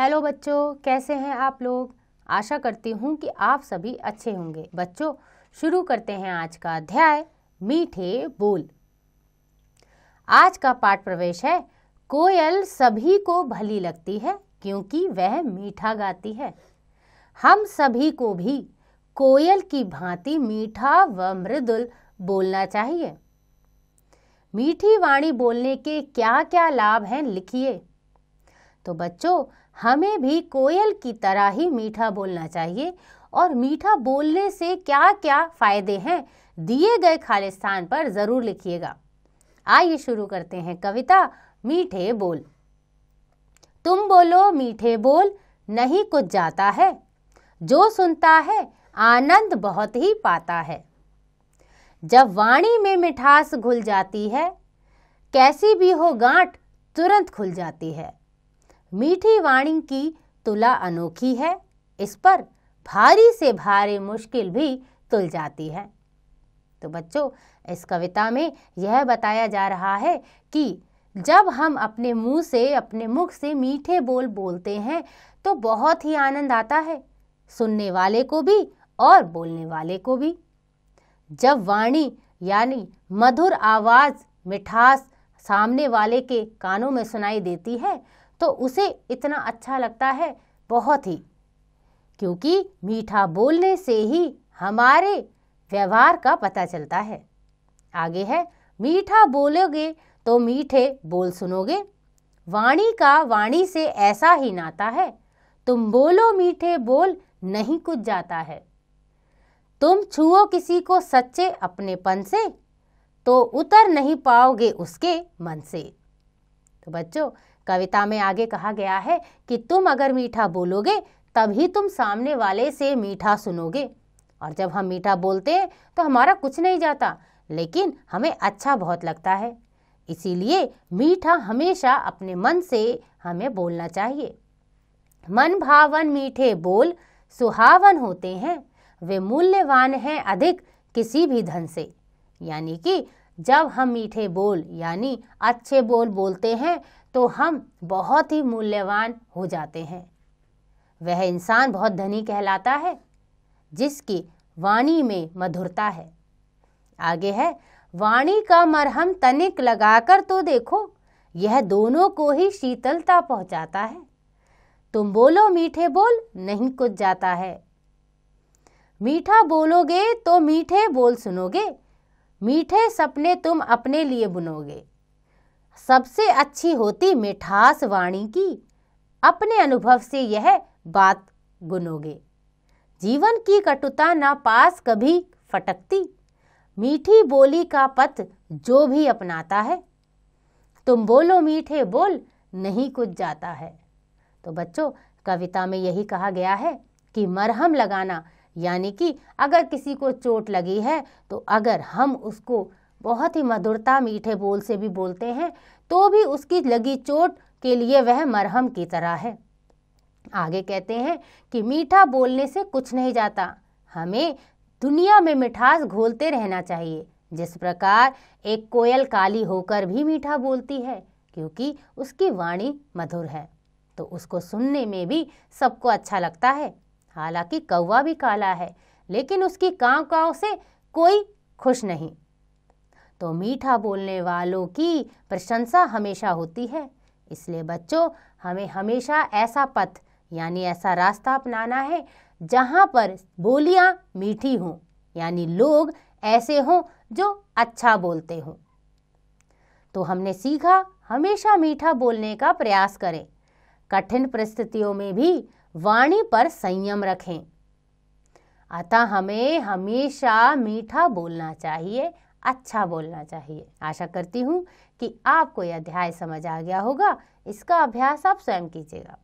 hello बच्चों कैसे हैं आप लोग आशा करती हूँ कि आप सभी अच्छे होंगे बच्चों शुरू करते हैं आज का अध्याय मीठे बोल आज का पाठ प्रवेश है कोयल सभी को भली लगती है क्योंकि वह मीठा गाती है हम सभी को भी कोयल की भांति मीठा व मृदुल बोलना चाहिए मीठी वाणी बोलने के क्या क्या लाभ हैं लिखिए तो बच्चों हमें भी कोयल की तरह ही मीठा बोलना चाहिए और मीठा बोलने से क्या क्या फ़ायदे हैं दिए गए खालिस्तान पर ज़रूर लिखिएगा आइए शुरू करते हैं कविता मीठे बोल तुम बोलो मीठे बोल नहीं कुछ जाता है जो सुनता है आनंद बहुत ही पाता है जब वाणी में मिठास घुल जाती है कैसी भी हो गांठ तुरंत खुल जाती है मीठी वाणी की तुला अनोखी है इस पर भारी से भारी मुश्किल भी तुल जाती है तो बच्चों इस कविता में यह बताया जा रहा है कि जब हम अपने मुंह से अपने मुख से मीठे बोल बोलते हैं तो बहुत ही आनंद आता है सुनने वाले को भी और बोलने वाले को भी जब वाणी यानी मधुर आवाज़ मिठास सामने वाले के कानों में सुनाई देती है तो उसे इतना अच्छा लगता है बहुत ही क्योंकि मीठा बोलने से ही हमारे व्यवहार का पता चलता है आगे है मीठा बोलोगे तो मीठे बोल सुनोगे वाणी का वाणी से ऐसा ही नाता है तुम बोलो मीठे बोल नहीं कुछ जाता है तुम छुओ किसी को सच्चे अपनेपन से तो उतर नहीं पाओगे उसके मन से तो बच्चों कविता में आगे कहा गया है कि तुम अगर मीठा बोलोगे तभी तुम सामने वाले से मीठा सुनोगे और जब हम मीठा बोलते हैं तो हमारा कुछ नहीं जाता लेकिन हमें अच्छा बहुत लगता है इसीलिए मीठा हमेशा अपने मन से हमें बोलना चाहिए मन भावन मीठे बोल सुहावन होते हैं वे मूल्यवान हैं अधिक किसी भी धन से यानी कि जब हम मीठे बोल यानी अच्छे बोल बोलते हैं तो हम बहुत ही मूल्यवान हो जाते हैं वह इंसान बहुत धनी कहलाता है जिसकी वाणी में मधुरता है आगे है वाणी का मरहम तनिक लगाकर तो देखो यह दोनों को ही शीतलता पहुंचाता है तुम बोलो मीठे बोल नहीं कुछ जाता है मीठा बोलोगे तो मीठे बोल सुनोगे मीठे सपने तुम अपने लिए बुनोगे सबसे अच्छी होती मिठास वाणी की अपने अनुभव से यह बात गुनोगे जीवन की कटुता ना पास कभी फटकती मीठी बोली का पथ जो भी अपनाता है तुम बोलो मीठे बोल नहीं कुछ जाता है तो बच्चों कविता में यही कहा गया है कि मरहम लगाना यानी कि अगर किसी को चोट लगी है तो अगर हम उसको बहुत ही मधुरता मीठे बोल से भी बोलते हैं तो भी उसकी लगी चोट के लिए वह मरहम की तरह है आगे कहते हैं कि मीठा बोलने से कुछ नहीं जाता हमें दुनिया में मिठास घोलते रहना चाहिए जिस प्रकार एक कोयल काली होकर भी मीठा बोलती है क्योंकि उसकी वाणी मधुर है तो उसको सुनने में भी सबको अच्छा लगता है हालांकि कौवा भी काला है लेकिन उसकी काव काव से कोई खुश नहीं तो मीठा बोलने वालों की प्रशंसा हमेशा होती है इसलिए बच्चों हमें हमेशा ऐसा पथ यानी ऐसा रास्ता अपनाना है जहाँ पर बोलियाँ मीठी हों यानी लोग ऐसे हों जो अच्छा बोलते हों तो हमने सीखा हमेशा मीठा बोलने का प्रयास करें कठिन परिस्थितियों में भी वाणी पर संयम रखें अतः हमें हमेशा मीठा बोलना चाहिए अच्छा बोलना चाहिए आशा करती हूँ कि आपको यह अध्याय समझ आ गया होगा इसका अभ्यास आप स्वयं कीजिएगा